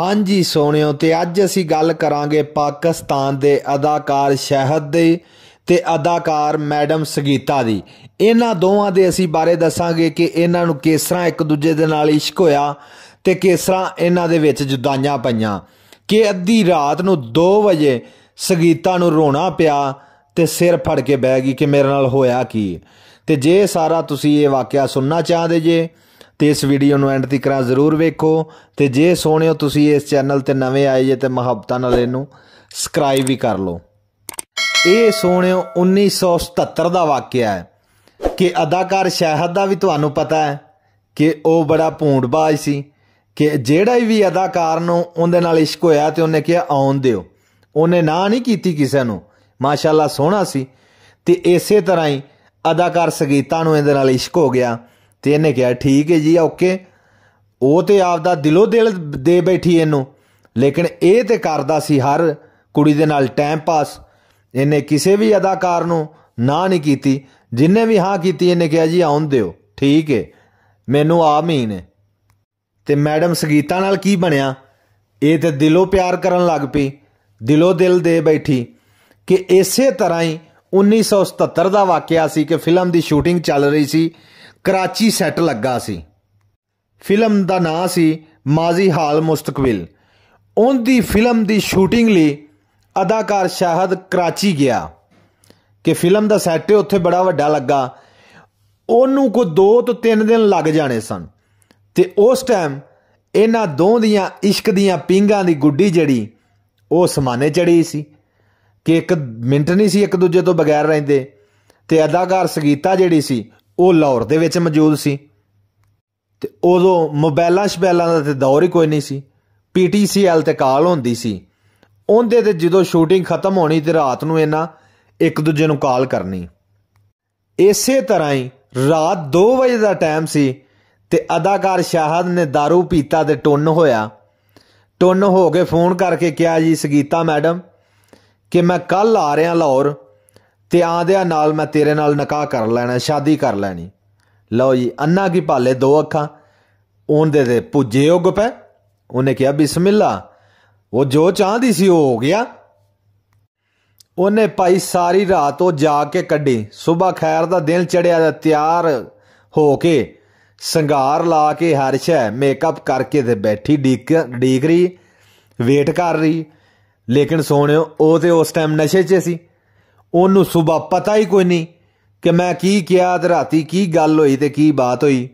ਹਾਂਜੀ ਸੋਹਣਿਓ ਤੇ ਅੱਜ ਅਸੀਂ ਗੱਲ ਕਰਾਂਗੇ ਪਾਕਿਸਤਾਨ ਦੇ ਅਦਾਕਾਰ ਸ਼ਹਿਦ ਦੇ ਤੇ ਅਦਾਕਾਰ ਮੈਡਮ ਸਗੀਤਾ ਦੀ ਇਹਨਾਂ ਦੋਵਾਂ ਦੇ ਅਸੀਂ ਬਾਰੇ ਦੱਸਾਂਗੇ ਕਿ ਇਹਨਾਂ ਨੂੰ ਕਿਸ ਤਰ੍ਹਾਂ ਇੱਕ ਦੂਜੇ ਦੇ ਨਾਲ ਇਸ਼ਕ ਹੋਇਆ ਤੇ ਕਿਸ ਤਰ੍ਹਾਂ ਇਹਨਾਂ ਦੇ ਵਿੱਚ ਜੁਦਾਈਆਂ ਪਈਆਂ ਕਿ ਅੱਧੀ ਰਾਤ ਨੂੰ 2 ਵਜੇ ਸਗੀਤਾ ਨੂੰ ਰੋਣਾ ਪਿਆ ਤੇ ਸਿਰ ਫੜ ਕੇ ਬਹਿ ਗਈ ਕਿ ਮੇਰੇ ਨਾਲ ਹੋਇਆ ਕੀ ਤੇ ਜੇ ਸਾਰਾ ਤੁਸੀਂ ਇਹ ਵਾਕਿਆ ਸੁਣਨਾ ਚਾਹਦੇ ਜੇ ਤੇ ਇਸ ਵੀਡੀਓ ਨੂੰ ਐਂਡ ਤੱਕ ਜ਼ਰੂਰ ਵੇਖੋ ਤੇ ਜੇ ਸੋਹਣਿਓ ਤੁਸੀਂ ਇਸ ਚੈਨਲ ਤੇ ਨਵੇਂ ਆਏ ਜੇ ਤੇ ਮੁਹੱਬਤਾਂ ਨਾਲ ਇਹਨੂੰ ਸਬਸਕ੍ਰਾਈਬ ਵੀ ਕਰ ਲਓ ਇਹ ਸੋਹਣਿਓ 1977 ਦਾ ਵਾਕਿਆ ਹੈ ਕਿ ਅਦਾਕਾਰ ਸ਼ਹਿਦ ਦਾ ਵੀ ਤੁਹਾਨੂੰ ਪਤਾ ਹੈ ਕਿ ਉਹ ਬੜਾ ਭੂੰਡਬਾਜ਼ ਸੀ ਕਿ ਜਿਹੜਾ ਵੀ ਅਦਾਕਾਰ ਨੂੰ ਉਹਦੇ ਨਾਲ ਇਸ਼ਕ ਹੋਇਆ ਤੇ ਉਹਨੇ ਕਿਹਾ ਆਉਣ ਦਿਓ ਉਹਨੇ ਨਾ ਨਹੀਂ ਕੀਤੀ ਕਿਸੇ ਨੂੰ ਮਾਸ਼ਾਅੱਲਾ ਸੋਹਣਾ ਸੀ ਤੇ ਇਸੇ ਤਰ੍ਹਾਂ ਹੀ ਅਦਾਕਾਰ ਸਗੀਤਾ ਨੂੰ ਇਹਦੇ ਨਾਲ ਇਸ਼ਕ ਹੋ ਗਿਆ ਤੇ ਇਹਨੇ ਕਿਹਾ ਠੀਕ ਹੈ ਜੀ ਓਕੇ ਉਹ ਤੇ ਆਪਦਾ ਦਿਲੋਂ ਦਿਲ ਦੇ ਬੈਠੀ ਇਹਨੂੰ ਲੇਕਿਨ ਇਹ ਤੇ ਕਰਦਾ ਸੀ ਹਰ ਕੁੜੀ ਦੇ ਨਾਲ ਟਾਈਮ ਪਾਸ ਇਹਨੇ ਕਿਸੇ ਵੀ ਅਦਾਕਾਰ ਨੂੰ ਨਾ ਨਹੀਂ ਕੀਤੀ ਜਿੰਨੇ ਵੀ ਹਾਂ ਕੀਤੀ ਇਹਨੇ ਕਿਹਾ ਜੀ ਆਉਣ ਦਿਓ ਠੀਕ ਹੈ ਮੈਨੂੰ ਆ ਮੀਨ ਤੇ ਮੈਡਮ ਸੰਗੀਤਾ ਨਾਲ ਕੀ ਬਣਿਆ ਇਹ ਤੇ ਦਿਲੋਂ ਪਿਆਰ ਕਰਨ ਲੱਗ ਪਈ ਦਿਲੋਂ ਦਿਲ ਦੇ ਬੈਠੀ ਕਿ ਇਸੇ ਤਰ੍ਹਾਂ ਹੀ 1977 ਦਾ ਵਾਕਿਆ ਸੀ ਕਿ ਫਿਲਮ ਦੀ ਸ਼ੂਟਿੰਗ ਚੱਲ ਰਹੀ ਸੀ ਕਰਾਚੀ ਸੈੱਟ ਲੱਗਾ ਸੀ ਫਿਲਮ ਦਾ ਨਾਂ ਸੀ ਮਾਜ਼ੀ ਹਾਲ ਮੁਸਤਕਬਲ ਉਹਦੀ ਫਿਲਮ ਦੀ ਸ਼ੂਟਿੰਗ ਲਈ ਅਦਾਕਾਰ ਸ਼ਾਹਦ ਕਰਾਚੀ ਗਿਆ ਕਿ ਫਿਲਮ ਦਾ ਸੈੱਟ ਉੱਥੇ ਬੜਾ ਵੱਡਾ ਲੱਗਾ ਉਹਨੂੰ ਕੋ 2 ਤੋਂ 3 ਦਿਨ ਲੱਗ ਜਾਣੇ ਸਨ ਤੇ ਉਸ ਟਾਈਮ ਇਹਨਾਂ ਦੋ ਦੀਆਂ ਇਸ਼ਕ ਦੀਆਂ ਪਿੰਗਾਂ ਦੀ ਗੁੱਡੀ ਜਿਹੜੀ ਉਹ ਸਮਾਨੇ ਚੜੀ ਸੀ ਕਿ ਇੱਕ ਮਿੰਟ ਨਹੀਂ ਸੀ ਇੱਕ ਦੂਜੇ ਤੋਂ ਬਗੈਰ ਰਹਿੰਦੇ ਤੇ ਅਦਾਕਾਰ ਸਗੀਤਾ ਜਿਹੜੀ ਸੀ ਉਹ ਲਾਹੌਰ ਦੇ ਵਿੱਚ ਮੌਜੂਦ ਸੀ ਤੇ ਉਦੋਂ ਮੋਬਾਈਲਾਂ ਸ਼ਬੈਲਾਂ ਦਾ ਤੇ ਦੌਰ ਹੀ ਕੋਈ ਨਹੀਂ ਸੀ ਪੀਟੀਸੀਐਲ ਤੇ ਕਾਲ ਹੁੰਦੀ ਸੀ ਉਹਦੇ ਤੇ ਜਦੋਂ ਸ਼ੂਟਿੰਗ ਖਤਮ ਹੋਣੀ ਤੇ ਰਾਤ ਨੂੰ ਇਹਨਾਂ ਇੱਕ ਦੂਜੇ ਨੂੰ ਕਾਲ ਕਰਨੀ ਇਸੇ ਤਰ੍ਹਾਂ ਹੀ ਰਾਤ 2 ਵਜੇ ਦਾ ਟਾਈਮ ਸੀ ਤੇ ਅਦਾਕਾਰ ਸ਼ਾਹਦ ਨੇ दारू ਪੀਤਾ ਤੇ ਟੁੰਨ ਹੋਇਆ ਟੁੰਨ ਹੋ ਕੇ ਫੋਨ ਕਰਕੇ ਕਿਹਾ ਜੀ ਸਗੀਤਾ ਮੈਡਮ ਕਿ ਮੈਂ ਕੱਲ ਆ ਰਿਹਾ ਲਾਹੌਰ ਤੇ ਆਂਦਿਆਂ ਨਾਲ ਮੈਂ ਤੇਰੇ ਨਾਲ ਨਿਕਾਹ ਕਰ ਲੈਣਾ ਸ਼ਾਦੀ ਕਰ ਲੈਣੀ ਲਓ ਜੀ ਅੰਨਾ ਕੀ ਭਾਲੇ ਦੋ ਅੱਖਾਂ ਉਹਦੇ ਦੇ ਪੁੱਜੇ ਉਹ ਪੈ ਉਹਨੇ ਕਿਹਾ ਬਿਸਮਿਲ੍ਲਾ ਉਹ ਜੋ ਚਾਹਦੀ ਸੀ ਉਹ ਹੋ ਗਿਆ ਉਹਨੇ ਭਾਈ ਸਾਰੀ ਰਾਤ ਉਹ ਜਾ ਕੇ ਕੱਢੀ ਸਵੇਰ ਖੈਰ ਦਾ ਦਿਨ ਚੜਿਆ ਤੇ ਤਿਆਰ ਹੋ ਕੇ ਸ਼ਿੰਗਾਰ ਲਾ ਕੇ ਹਰ ਸ਼ੈ ਮੇਕਅਪ ਕਰਕੇ ਤੇ ਬੈਠੀ ਡੀਕ ਰਹੀ ਵੇਟ ਕਰ ਰਹੀ ਲੇਕਿਨ ਸੋਹਣਿਓ ਉਹ ਤੇ ਉਸ ਟਾਈਮ ਨਸ਼ੇ 'ਚ ਸੀ ਉਹਨੂੰ ਸਵੇਰ ਪਤਾ ਹੀ ਕੋਈ ਨਹੀਂ ਕਿ ਮੈਂ ਕੀ ਕਿਹਾ ਤੇ ਰਾਤੀ ਕੀ ਗੱਲ ਹੋਈ ਤੇ ਕੀ ਬਾਤ ਹੋਈ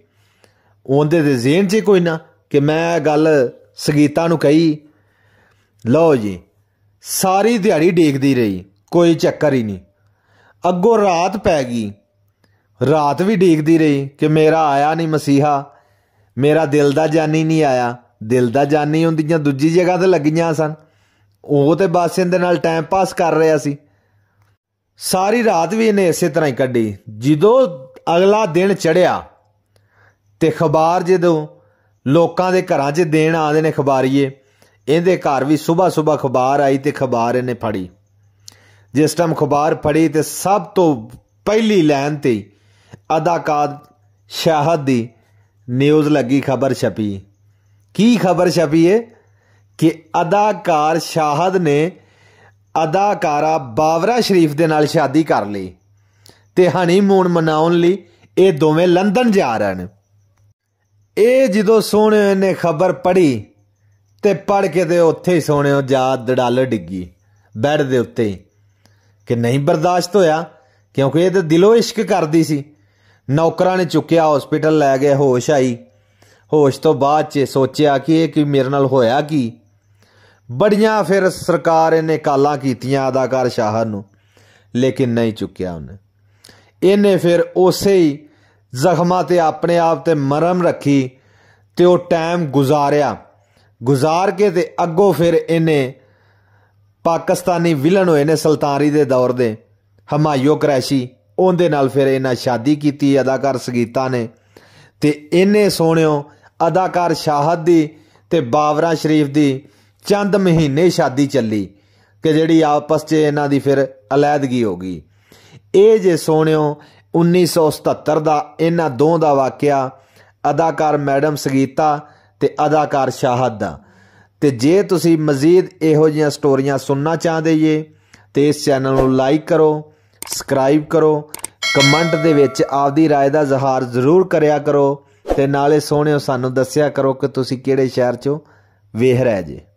ਉਹਦੇ ਦੇ ਜ਼ਿਹਨ 'ਚ ਕੋਈ ਨਾ ਕਿ ਮੈਂ ਗੱਲ ਸਗੀਤਾ ਨੂੰ ਕਹੀ ਲਓ ਜੀ ਸਾਰੀ ਦਿਹਾੜੀ ਡੇਕਦੀ ਰਹੀ ਕੋਈ ਚੱਕਰ ਹੀ ਨਹੀਂ ਅੱਗੋਂ ਰਾਤ ਪੈ ਗਈ ਰਾਤ ਵੀ ਡੇਕਦੀ ਰਹੀ ਕਿ ਮੇਰਾ ਆਇਆ ਨਹੀਂ ਮਸੀਹਾ ਮੇਰਾ ਦਿਲ ਦਾ ਜਾਨੀ ਨਹੀਂ ਆਇਆ ਦਿਲ ਦਾ ਜਾਨੀ ਹੁੰਦੀਆਂ ਦੂਜੀ ਜਗ੍ਹਾ ਤੇ ਲੱਗੀਆਂ ਸਨ ਉਹ ਤੇ ਬਸ ਇਹਦੇ ਨਾਲ ਟਾਈਮ ਪਾਸ ਕਰ ਰਿਹਾ ਸੀ ਸਾਰੀ ਰਾਤ ਵੀ ਇਹਨੇ ਇਸੇ ਤਰ੍ਹਾਂ ਹੀ ਕੱਢੀ ਜਦੋਂ ਅਗਲਾ ਦਿਨ ਚੜਿਆ ਤੇ ਖਬਰ ਜਦੋਂ ਲੋਕਾਂ ਦੇ ਘਰਾਂ 'ਚ ਦੇਣ ਆਉਂਦੇ ਨੇ ਖਬਾਰੀਏ ਇਹਦੇ ਘਰ ਵੀ ਸਵੇਰ ਸਵੇਰ ਖਬਰ ਆਈ ਤੇ ਖਬਰ ਇਹਨੇ ਫੜੀ ਜਿਸ ਟਾਈਮ ਖਬਰ ਫੜੀ ਤੇ ਸਭ ਤੋਂ ਪਹਿਲੀ ਲਾਈਨ ਤੇ ਅਦਾਕਾਰ ਸ਼ਾਹਦ ਦੀ ਨਿਊਜ਼ ਲੱਗੀ ਖਬਰ ਛਪੀ ਕੀ ਖਬਰ ਛਪੀ ਏ ਕਿ ਅਦਾਕਾਰ ਸ਼ਾਹਦ ਨੇ ਅਦਾਕਾਰਾ ਬਾਵਰਾ ਸ਼ਰੀਫ ਦੇ ਨਾਲ ਸ਼ਾਦੀ ਕਰ ਲਈ ਤੇ ਹਨੀਮੂਨ ਮਨਾਉਣ ਲਈ ਇਹ ਦੋਵੇਂ ਲੰਡਨ ਜਾ ਰਹੇ ਨੇ ਇਹ ਜਦੋਂ ਸੋਹਣੇ ਨੇ ਖਬਰ ਪੜ੍ਹੀ ਤੇ ਪੜ ਕੇ ਤੇ ਉੱਥੇ ਹੀ ਸੋਹਣੇ ਜਾ ਦੜਾਲ ਡਿੱਗੀ ਬੈੱਡ ਦੇ ਉੱਤੇ ਕਿ ਨਹੀਂ ਬਰਦਾਸ਼ਤ ਹੋਇਆ ਕਿਉਂਕਿ ਇਹ ਤੇ ਦਿਲੋਂ ਇਸ਼ਕ ਕਰਦੀ ਸੀ ਨੌਕਰਾਂ ਨੇ ਚੁੱਕਿਆ ਹਸਪੀਟਲ ਲੈ ਗਏ ਹੋਸ਼ ਆਈ ਹੋਸ਼ ਤੋਂ ਬਾਅਦ ਚ ਸੋਚਿਆ ਕਿ ਇਹ ਕੀ ਮੇਰੇ ਨਾਲ ਹੋਇਆ ਕੀ ਬੜੀਆਂ ਫਿਰ ਸਰਕਾਰ ਇਹਨੇ ਕਾਲਾਂ ਕੀਤੀਆਂ ਅਦਾਕਾਰ ਸ਼ਾਹਰ ਨੂੰ ਲੇਕਿਨ ਨਹੀਂ ਚੁੱਕਿਆ ਉਹਨੇ ਇਹਨੇ ਫਿਰ ਉਸੇ ਹੀ ਜ਼ਖਮਾਂ ਤੇ ਆਪਣੇ ਆਪ ਤੇ ਮਰਮ ਰੱਖੀ ਤੇ ਉਹ ਟਾਈਮ ਗੁਜ਼ਾਰਿਆ ਗੁਜ਼ਾਰ ਕੇ ਤੇ ਅੱਗੋਂ ਫਿਰ ਇਹਨੇ ਪਾਕਿਸਤਾਨੀ ਵਿਲਨ ਹੋਏ ਨੇ ਸੁਲਤਾਨੀ ਦੇ ਦੌਰ ਦੇ ਹਮਾਇਓ ਕਰੈਸ਼ੀ ਉਹਦੇ ਨਾਲ ਫਿਰ ਇਹਨਾਂ ਸ਼ਾਦੀ ਕੀਤੀ ਅਦਾਕਾਰ ਸਗੀਤਾ ਨੇ ਤੇ ਇਹਨੇ ਸੋਹਣਿਓ ਅਦਾਕਾਰ ਸ਼ਾਹਦ ਦੀ ਤੇ ਬਾਵਰਾ ਸ਼ਰੀਫ ਦੀ ਚੰਦ ਮਹੀਨੇ ਸ਼ਾਦੀ ਚੱਲੀ ਕਿ ਜਿਹੜੀ ਆਪਸ 'ਚ ਇਹਨਾਂ ਦੀ ਫਿਰ ਅਲੈਦਗੀ ਹੋ ਗਈ ਇਹ ਜੇ ਸੋਹਣਿਓ 1977 ਦਾ ਇਹਨਾਂ ਦੋ ਦਾ ਵਾਕਿਆ ਅਦਾਕਾਰ ਮੈਡਮ ਸਗੀਤਾ ਤੇ ਅਦਾਕਾਰ ਸ਼ਾਹਦ ਦਾ ਤੇ ਜੇ ਤੁਸੀਂ ਮਜ਼ੀਦ ਇਹੋ ਜੀਆਂ ਸਟੋਰੀਆਂ ਸੁਣਨਾ ਚਾਹਦੇ ਜੇ ਤੇ ਇਸ ਚੈਨਲ ਨੂੰ ਲਾਈਕ ਕਰੋ ਸਬਸਕ੍ਰਾਈਬ ਕਰੋ ਕਮੈਂਟ ਦੇ ਵਿੱਚ ਆਪਦੀ رائے ਦਾ ਜ਼ਹਾਰ ਜ਼ਰੂਰ ਕਰਿਆ ਕਰੋ ਤੇ ਨਾਲੇ ਸੋਹਣਿਓ ਸਾਨੂੰ ਦੱਸਿਆ ਕਰੋ ਕਿ ਤੁਸੀਂ ਕਿਹੜੇ ਸ਼ਹਿਰ 'ਚੋਂ ਵੇਖ ਰਹੇ ਜੇ